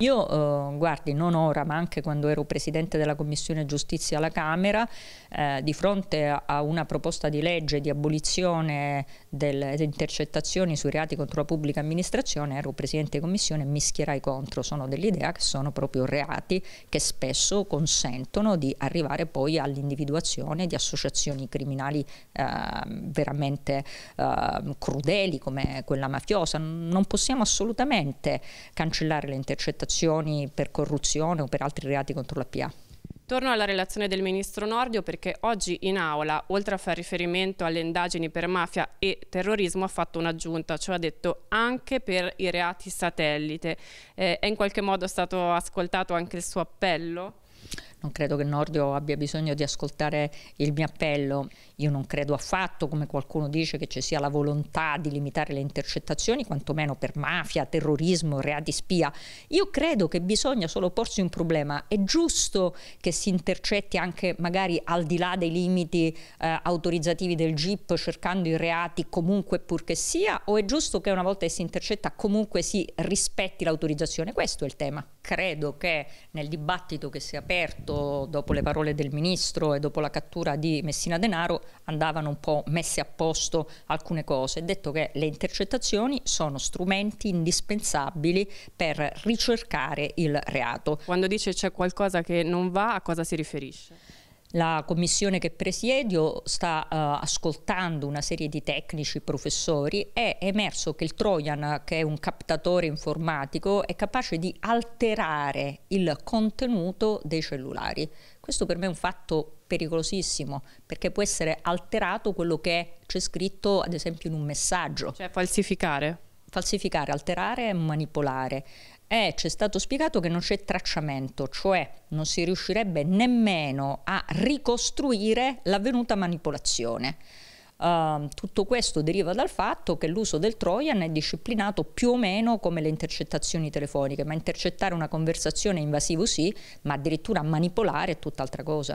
Io, eh, guardi, non ora, ma anche quando ero presidente della Commissione Giustizia alla Camera, eh, di fronte a una proposta di legge di abolizione delle intercettazioni sui reati contro la pubblica amministrazione, ero presidente di commissione e mi schierai contro. Sono dell'idea che sono proprio reati che spesso consentono di arrivare poi all'individuazione di associazioni criminali eh, veramente eh, crudeli come quella mafiosa. Non possiamo assolutamente cancellare le intercettazioni imputazioni per corruzione o per altri reati contro la PA. Torno alla relazione del ministro Nordio perché oggi in aula, oltre a far riferimento alle indagini per mafia e terrorismo, ha fatto un'aggiunta, cioè ha detto anche per i reati satellite. Eh, è in qualche modo stato ascoltato anche il suo appello? non credo che Nordio abbia bisogno di ascoltare il mio appello. Io non credo affatto, come qualcuno dice, che ci sia la volontà di limitare le intercettazioni, quantomeno per mafia, terrorismo, reati spia. Io credo che bisogna solo porsi un problema. È giusto che si intercetti anche magari al di là dei limiti eh, autorizzativi del GIP cercando i reati comunque pur che sia o è giusto che una volta che si intercetta comunque si rispetti l'autorizzazione? Questo è il tema credo che nel dibattito che si è aperto dopo le parole del Ministro e dopo la cattura di Messina Denaro andavano un po' messe a posto alcune cose. È detto che le intercettazioni sono strumenti indispensabili per ricercare il reato. Quando dice c'è qualcosa che non va, a cosa si riferisce? La commissione che presiedio sta uh, ascoltando una serie di tecnici, professori, è emerso che il Trojan, che è un captatore informatico, è capace di alterare il contenuto dei cellulari. Questo per me è un fatto pericolosissimo perché può essere alterato quello che c'è scritto ad esempio in un messaggio. Cioè falsificare? falsificare, alterare e manipolare. E ci è stato spiegato che non c'è tracciamento, cioè non si riuscirebbe nemmeno a ricostruire l'avvenuta manipolazione. Uh, tutto questo deriva dal fatto che l'uso del Trojan è disciplinato più o meno come le intercettazioni telefoniche, ma intercettare una conversazione è invasivo sì, ma addirittura manipolare è tutt'altra cosa.